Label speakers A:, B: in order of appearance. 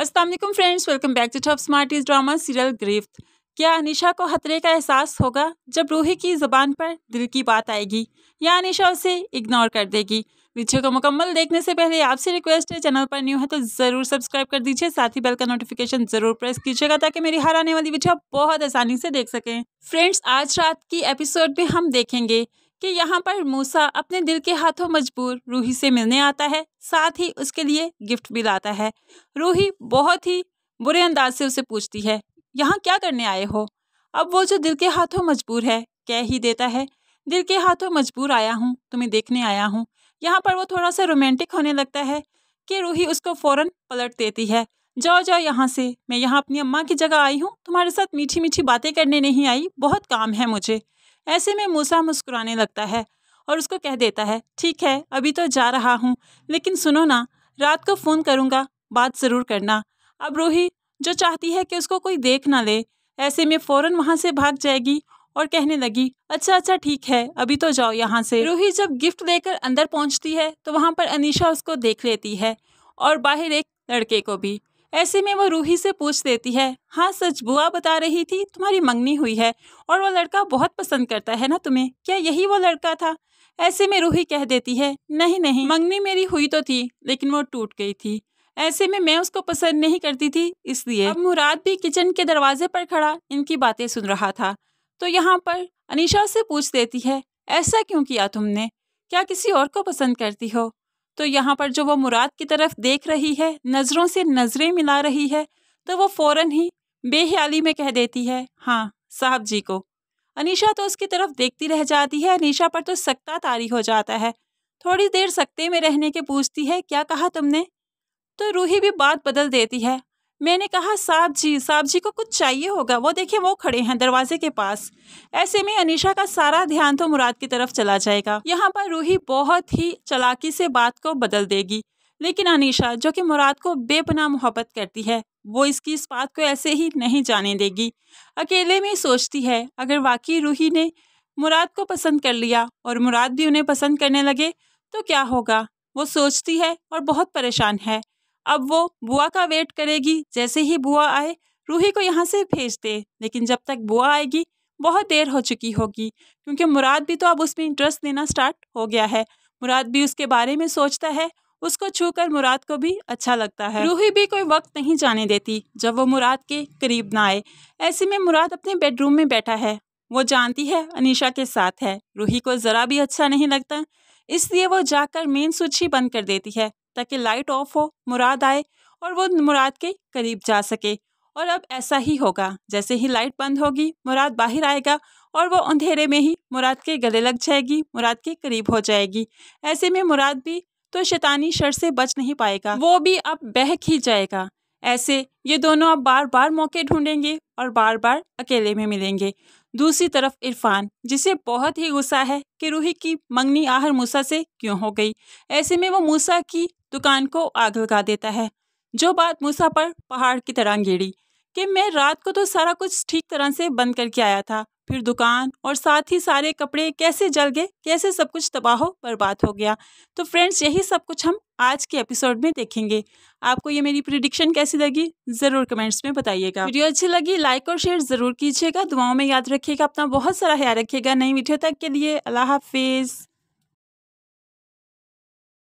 A: Aslam friends welcome back to Top Smarties drama serial Grief क्या अनिशा को खतरे का एहसास होगा जब रूही की जबान पर दिल की बात आएगी या अनिशा उसे इग्नोर कर देगी वीडियो को मुकम्मल देखने से पहले आपसे रिक्वेस्ट है चैनल पर न्यू है तो ज़रूर सब्सक्राइब कर दीजिए साथ ही बेल का नोटिफिकेशन ज़रूर प्रेस कीजिएगा ताकि मेरी हर आने वाली वीडियो बहुत आसानी से देख सकें फ्रेंड्स आज रात की एपिसोड में हम देखेंगे कि यहाँ पर मूसा अपने दिल के हाथों मजबूर रूही से मिलने आता है साथ ही उसके लिए गिफ्ट भी लाता है रूही बहुत ही बुरे अंदाज से उसे पूछती है यहाँ क्या करने आए हो अब वो जो दिल के हाथों मजबूर है कह ही देता है दिल के हाथों मजबूर आया हूँ तुम्हें देखने आया हूँ यहाँ पर वो थोड़ा सा रोमांटिक होने लगता है कि रूही उसको फ़ौरन पलट देती है जाओ जाओ यहाँ से मैं यहाँ अपनी अम्मा की जगह आई हूँ तुम्हारे साथ मीठी मीठी बातें करने नहीं आई बहुत काम है मुझे ऐसे में मूसा मुस्कुराने लगता है और उसको कह देता है ठीक है अभी तो जा रहा हूँ लेकिन सुनो ना रात को फ़ोन करूँगा बात ज़रूर करना अब रूही जो चाहती है कि उसको कोई देख ना ले ऐसे में फ़ौरन वहाँ से भाग जाएगी और कहने लगी अच्छा अच्छा ठीक है अभी तो जाओ यहाँ से रूही जब गिफ्ट देकर अंदर पहुँचती है तो वहाँ पर अनीशा उसको देख लेती है और बाहर एक लड़के को भी ऐसे में वो रूही से पूछ देती है हाँ सच बुआ बता रही थी तुम्हारी मंगनी हुई है और वो लड़का बहुत पसंद करता है ना तुम्हें क्या यही वो लड़का था ऐसे में रूही कह देती है नहीं नहीं मंगनी मेरी हुई तो थी लेकिन वो टूट गई थी ऐसे में मैं उसको पसंद नहीं करती थी इसलिए अब मुराद भी किचन के दरवाजे पर खड़ा इनकी बातें सुन रहा था तो यहाँ पर अनिशा से पूछ देती है ऐसा क्यों किया तुमने क्या किसी और को पसंद करती हो तो यहाँ पर जो वो मुराद की तरफ देख रही है नज़रों से नज़रें मिला रही है तो वो फ़ौरन ही बेहयाली में कह देती है हाँ साहब जी को अनीशा तो उसकी तरफ देखती रह जाती है अनीशा पर तो सकता तारी हो जाता है थोड़ी देर सकते में रहने के पूछती है क्या कहा तुमने तो रूही भी बात बदल देती है मैंने कहा साहब जी साहब जी को कुछ चाहिए होगा वो देखिए वो खड़े हैं दरवाजे के पास ऐसे में अनिशा का सारा ध्यान तो मुराद की तरफ चला जाएगा यहाँ पर रूही बहुत ही चलाकी से बात को बदल देगी लेकिन अनिशा जो कि मुराद को बेपना मोहब्बत करती है वो इसकी इस बात को ऐसे ही नहीं जाने देगी अकेले में सोचती है अगर वाकई रूही ने मुराद को पसंद कर लिया और मुराद भी उन्हें पसंद करने लगे तो क्या होगा वो सोचती है और बहुत परेशान है अब वो बुआ का वेट करेगी जैसे ही बुआ आए रूही को यहाँ से भेज दे लेकिन जब तक बुआ आएगी बहुत देर हो चुकी होगी क्योंकि मुराद भी तो अब उसमें इंटरेस्ट लेना स्टार्ट हो गया है मुराद भी उसके बारे में सोचता है उसको छू कर मुराद को भी अच्छा लगता है रूही भी कोई वक्त नहीं जाने देती जब वो मुराद के करीब ना आए ऐसे में मुराद अपने बेडरूम में बैठा है वो जानती है अनिशा के साथ है रूही को ज़रा भी अच्छा नहीं लगता इसलिए वो जाकर मेन स्विच ही बंद कर देती है ताकि लाइट ऑफ हो मुराद आए और वो मुराद के करीब जा सके और अब ऐसा ही होगा जैसे ही लाइट बंद होगी मुराद बाहर आएगा और वो अंधेरे में ही मुराद के गले लग जाएगी मुराद के करीब हो जाएगी ऐसे में मुराद भी तो शैतानी शर से बच नहीं पाएगा वो भी अब बहक ही जाएगा ऐसे ये दोनों अब बार बार मौके ढूंढेंगे और बार बार अकेले में मिलेंगे दूसरी तरफ इरफान जिसे बहुत ही गुस्सा है कि रूही की मंगनी आहर मूसा से क्यों हो गई ऐसे में वो मूसा की दुकान को आग लगा देता है जो बात मूसा पर पहाड़ की तरह गिरी कि मैं रात को तो सारा कुछ ठीक तरह से बंद करके आया था फिर दुकान और साथ ही सारे कपड़े कैसे जल गए कैसे सब कुछ तबाह बर्बाद हो गया तो फ्रेंड्स यही सब कुछ हम आज के एपिसोड में देखेंगे आपको ये मेरी प्रिडिक्शन कैसी लगी ज़रूर कमेंट्स में बताइएगा वीडियो अच्छी लगी लाइक और शेयर ज़रूर कीजिएगा दुआओं में याद रखिएगा अपना बहुत सारा ख्याल रखिएगा नई वीडियो तक के लिए अल्लाह हाफिज़